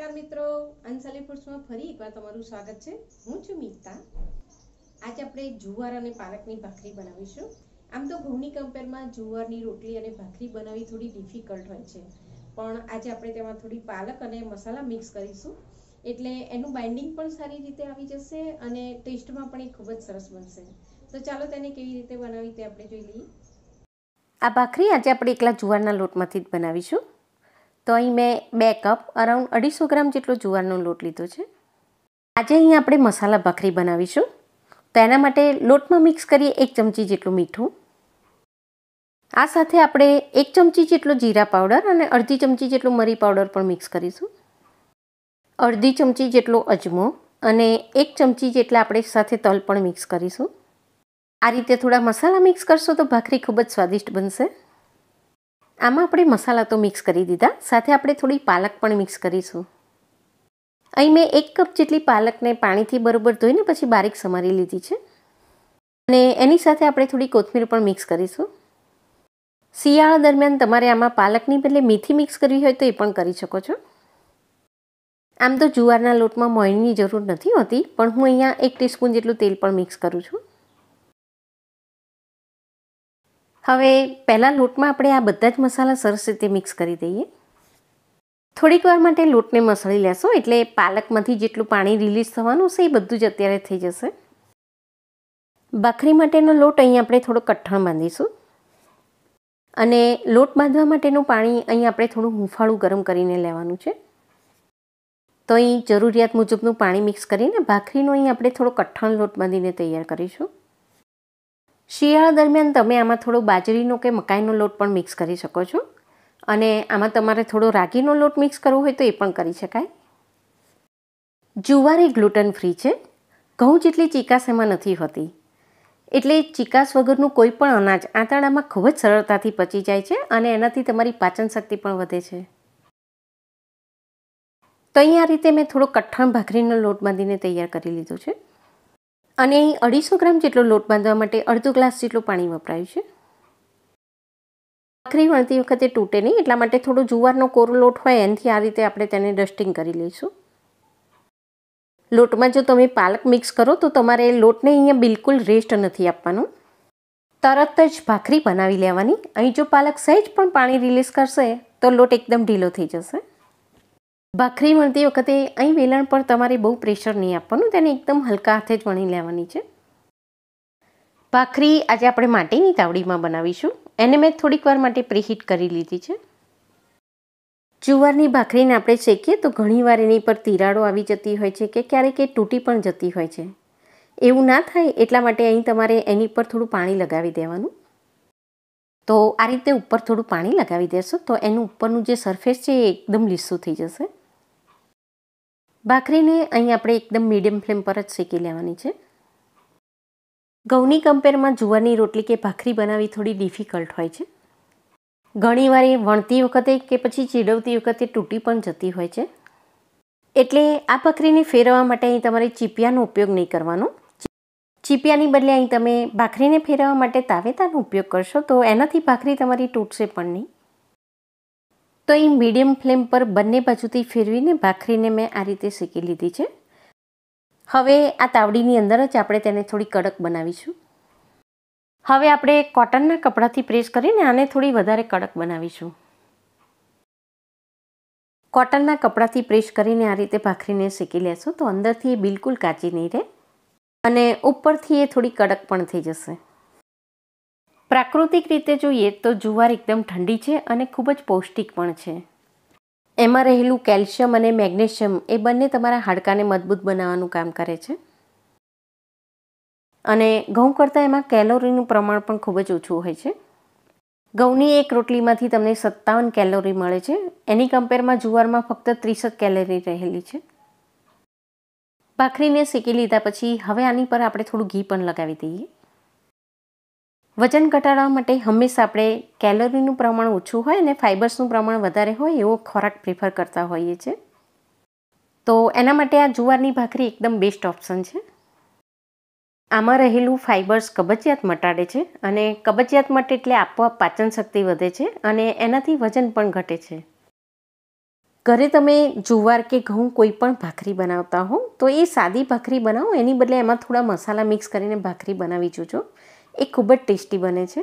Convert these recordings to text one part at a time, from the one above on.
નમસ્કાર મિત્રો અંસાલી ફૂડ્સમાં ફરી એકવાર તમારું સ્વાગત છે હું છું મિતા આજે આપણે જુવાર અને પાલકની ભાખરી બનાવીશું આમ તો ઘઉંની કમ્પેરમાં જુવારની રોટલી અને ભાખરી બનાવવી થોડી ડિફિકલ્ટ હોય છે પણ આજે આપણે તેમાં થોડી પાલક અને મસાલા મિક્સ કરીશું એટલે એનું બાઇન્ડિંગ પણ સારી રીતે આવી જશે અને ટેસ્ટમાં પણ એ ખૂબ જ સરસ બનશે તો ચાલો તેને કેવી રીતે બનાવી તે આપણે જોઈ લઈએ આ ભાખરી આજે આપણે એકલા જુવારના લોટમાંથી જ બનાવીશું તો અહીં મેં બે કપ અરાઉન્ડ અઢીસો ગ્રામ જેટલો જુવારનો લોટ લીધો છે આજે અહીં આપણે મસાલા ભાખરી બનાવીશું તો એના માટે લોટમાં મિક્સ કરીએ એક ચમચી જેટલું મીઠું આ સાથે આપણે એક ચમચી જેટલો જીરા પાવડર અને અડધી ચમચી જેટલો મરી પાવડર પણ મિક્સ કરીશું અડધી ચમચી જેટલો અજમો અને એક ચમચી જેટલા આપણે સાથે તલ પણ મિક્સ કરીશું આ રીતે થોડા મસાલા મિક્સ કરશો તો ભાખરી ખૂબ જ સ્વાદિષ્ટ બનશે આમાં આપણે મસાલા તો મિક્સ કરી દીધા સાથે આપણે થોડી પાલક પણ મિક્સ કરીશું અહીં મેં એક કપ જેટલી પાલકને પાણીથી બરોબર ધોઈને પછી બારીક સમારી લીધી છે અને એની સાથે આપણે થોડી કોથમીર પણ મિક્સ કરીશું શિયાળા દરમિયાન તમારે આમાં પાલકની બદલે મેથી મિક્સ કરવી હોય તો એ પણ કરી શકો છો આમ તો જુવારના લોટમાં મોયણીની જરૂર નથી હોતી પણ હું અહીંયા એક ટીસ્પૂન જેટલું તેલ પણ મિક્સ કરું છું હવે પહેલાં લોટમાં આપણે આ બધા જ મસાલા સરસ રીતે મિક્સ કરી દઈએ થોડીક વાર માટે લોટને મસળી લેશો એટલે પાલકમાંથી જેટલું પાણી રિલીઝ થવાનું છે એ બધું જ અત્યારે થઈ જશે ભાખરી માટેનો લોટ અહીં આપણે થોડો કઠણ બાંધીશું અને લોટ બાંધવા માટેનું પાણી અહીં આપણે થોડું હુંફાળું ગરમ કરીને લેવાનું છે તો અહીં જરૂરિયાત મુજબનું પાણી મિક્સ કરીને ભાખરીનો અહીં આપણે થોડો કઠણ લોટ બાંધીને તૈયાર કરીશું શિયાળા દરમિયાન તમે આમાં થોડો બાજરીનો કે મકાઈનો લોટ પણ મિક્સ કરી શકો છો અને આમાં તમારે થોડો રાગીનો લોટ મિક્સ કરવો હોય તો એ પણ કરી શકાય જુવાર એ ગ્લુટન ફ્રી છે ઘઉં જેટલી ચિકાસ એમાં નથી હોતી એટલે ચિકાસ વગરનું કોઈ પણ અનાજ આંતરડામાં ખૂબ જ સરળતાથી પચી જાય છે અને એનાથી તમારી પાચન શક્તિ પણ વધે છે તો અહીં આ રીતે મેં થોડો કઠણ ભાખરીનો લોટ બાંધીને તૈયાર કરી લીધો છે અને અહીં અઢીસો ગ્રામ જેટલો લોટ બાંધવા માટે અડધો ગ્લાસ જેટલું પાણી વપરાયું છે ભાખરી વણતી વખતે તૂટે નહીં એટલા માટે થોડો જુવારનો કોરો લોટ હોય એનાથી આ રીતે આપણે તેને ડસ્ટિંગ કરી લઈશું લોટમાં જો તમે પાલક મિક્સ કરો તો તમારે લોટને અહીંયા બિલકુલ રેસ્ટ નથી આપવાનું તરત જ ભાખરી બનાવી લેવાની અહીં જો પાલક સહેજ પણ પાણી રિલીઝ કરશે તો લોટ એકદમ ઢીલો થઈ જશે ભાખરી વણતી વખતે અહીં વેલણ પર તમારે બહુ પ્રેશર નહીં આપવાનું તેને એકદમ હલકા હાથે જ વણી લેવાની છે ભાખરી આજે આપણે માટીની તાવડીમાં બનાવીશું એને મેં થોડીક વાર માટે પ્રીહીટ કરી લીધી છે જુવારની ભાખરીને આપણે શેકીએ તો ઘણીવાર એની પર તિરાડો આવી જતી હોય છે કે ક્યારેક એ તૂટી પણ જતી હોય છે એવું ના થાય એટલા માટે અહીં તમારે એની પર થોડું પાણી લગાવી દેવાનું તો આ રીતે ઉપર થોડું પાણી લગાવી દેશો તો એનું ઉપરનું જે સરફેસ છે એ એકદમ લીસું થઈ જશે ભાખરીને અહીં આપણે એકદમ મીડિયમ ફ્લેમ પર જ શેકી લેવાની છે ઘઉંની કમ્પેરમાં જુવારની રોટલી કે ભાખરી બનાવવી થોડી ડિફિકલ્ટ હોય છે ઘણીવાર એ વણતી વખતે કે પછી ચીડવતી વખતે તૂટી પણ જતી હોય છે એટલે આ ભાખરીને ફેરવવા માટે અહીં તમારે ચીપિયાનો ઉપયોગ નહીં કરવાનો ચીપિયાની બદલે અહીં તમે ભાખરીને ફેરવવા માટે તાવેતાનો ઉપયોગ કરશો તો એનાથી ભાખરી તમારી તૂટશે પણ નહીં તો એ મીડિયમ ફ્લેમ પર બંને બાજુથી ફેરવીને ભાખરીને મેં આ રીતે શેકી લીધી છે હવે આ તાવડીની અંદર જ આપણે તેને થોડી કડક બનાવીશું હવે આપણે કોટનના કપડાથી પ્રેસ કરીને આને થોડી વધારે કડક બનાવીશું કોટનના કપડાથી પ્રેસ કરીને આ રીતે ભાખરીને શેકી લેશું તો અંદરથી એ બિલકુલ કાચી નહીં રહે અને ઉપરથી એ થોડી કડક પણ થઈ જશે પ્રાકૃતિક રીતે જોઈએ તો જુવાર એકદમ ઠંડી છે અને ખૂબ જ પૌષ્ટિક પણ છે એમાં રહેલું કેલ્શિયમ અને મેગ્નેશિયમ એ બંને તમારા હાડકાને મજબૂત બનાવવાનું કામ કરે છે અને ઘઉં કરતાં એમાં કેલોરીનું પ્રમાણ પણ ખૂબ જ ઓછું હોય છે ઘઉંની એક રોટલીમાંથી તમને સત્તાવન કેલોરી મળે છે એની કમ્પેરમાં જુવારમાં ફક્ત ત્રીસ જ કેલેરી રહેલી છે ભાખરીને શેકી લીધા પછી હવે આની પર આપણે થોડું ઘી પણ લગાવી દઈએ વજન ઘટાડવા માટે હંમેશા આપણે કેલરીનું પ્રમાણ ઓછું હોય અને ફાઇબર્સનું પ્રમાણ વધારે હોય એવો ખોરાક પ્રિફર કરતા હોઈએ છીએ તો એના માટે આ જુવારની ભાખરી એકદમ બેસ્ટ ઓપ્શન છે આમાં રહેલું ફાઇબર્સ કબજિયાત મટાડે છે અને કબજિયાત મટે એટલે આપોઆપ પાચન શક્તિ વધે છે અને એનાથી વજન પણ ઘટે છે ઘરે તમે જુવાર કે ઘઉં કોઈ પણ ભાખરી બનાવતા હો તો એ સાદી ભાખરી બનાવો એની બદલે એમાં થોડા મસાલા મિક્સ કરીને ભાખરી બનાવી જોજો એ ખૂબ જ ટેસ્ટી બને છે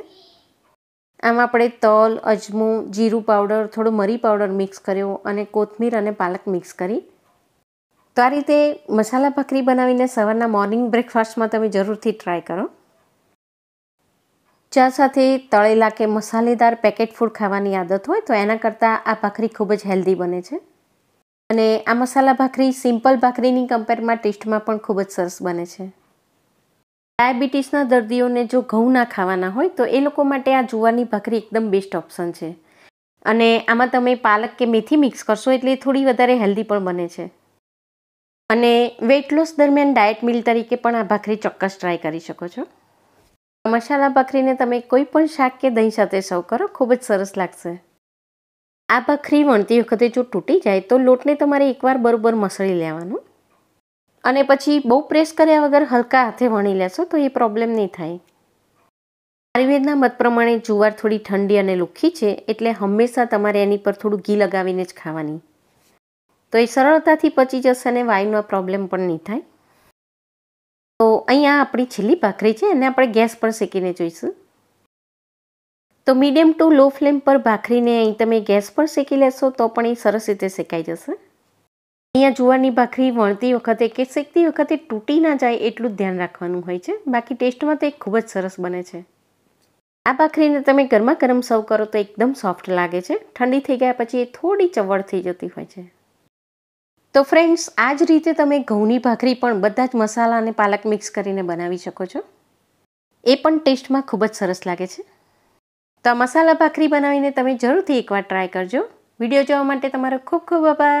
આમ આપણે તલ અજમું જીરું પાવડર થોડો મરી પાવડર મિક્સ કર્યો અને કોથમીર અને પાલક મિક્સ કરી તો આ રીતે મસાલા ભાખરી બનાવીને સવારના મોર્નિંગ બ્રેકફાસ્ટમાં તમે જરૂરથી ટ્રાય કરો ચા સાથે તળેલા કે મસાલેદાર પેકેટ ફૂડ ખાવાની આદત હોય તો એના કરતાં આ ભાખરી ખૂબ જ હેલ્ધી બને છે અને આ મસાલા ભાખરી સિમ્પલ ભાખરીની કમ્પેરમાં ટેસ્ટમાં પણ ખૂબ જ સરસ બને છે ડાયાબિટીસના દર્દીઓને જો ઘઉં ના ખાવાના હોય તો એ લોકો માટે આ જુવારની ભાખરી એકદમ બેસ્ટ ઓપ્શન છે અને આમાં તમે પાલક કે મેથી મિક્સ કરશો એટલે થોડી વધારે હેલ્ધી પણ બને છે અને વેટ લોસ દરમિયાન ડાયટ મિલ તરીકે પણ આ ભાખરી ચોક્કસ ટ્રાય કરી શકો છો મસાલા ભાખરીને તમે કોઈ પણ શાક કે દહીં સાથે સર્વ કરો ખૂબ જ સરસ લાગશે આ ભાખરી વણતી વખતે જો તૂટી જાય તો લોટને તમારે એકવાર બરોબર મસળી લેવાનું અને પછી બહુ પ્રેસ કર્યા વગર હલકા હાથે વણી લેશો તો એ પ્રોબ્લેમ નહીં થાય આયુર્વેદના મત પ્રમાણે જુવાર થોડી ઠંડી અને લુખી છે એટલે હંમેશા તમારે એની પર થોડું ઘી લગાવીને જ ખાવાની તો એ સરળતાથી પચી જશે અને વાયુનો પ્રોબ્લેમ પણ નહીં થાય તો અહીંયા આપણી છેલ્લી ભાખરી છે એને આપણે ગેસ પર શેકીને જોઈશું તો મીડિયમ ટુ લો ફ્લેમ પર ભાખરીને અહીં તમે ગેસ પર શેકી લેશો તો પણ એ સરસ રીતે શેકાઈ જશે અહીંયા જુવારની ભાખરી વણતી વખતે કે શેકતી વખતે તૂટી ના જાય એટલું જ ધ્યાન રાખવાનું હોય છે બાકી ટેસ્ટમાં તો એ ખૂબ જ સરસ બને છે આ ભાખરીને તમે ગરમા ગરમ સર્વ કરો તો એકદમ સોફ્ટ લાગે છે ઠંડી થઈ ગયા પછી એ થોડી ચવળ થઈ જતી હોય છે તો ફ્રેન્ડ્સ આ જ રીતે તમે ઘઉંની ભાખરી પણ બધા જ મસાલા અને પાલક મિક્સ કરીને બનાવી શકો છો એ પણ ટેસ્ટમાં ખૂબ જ સરસ લાગે છે તો આ મસાલા ભાખરી બનાવીને તમે જરૂરથી એકવાર ટ્રાય કરજો વિડીયો જોવા માટે તમારો ખૂબ ખૂબ આભાર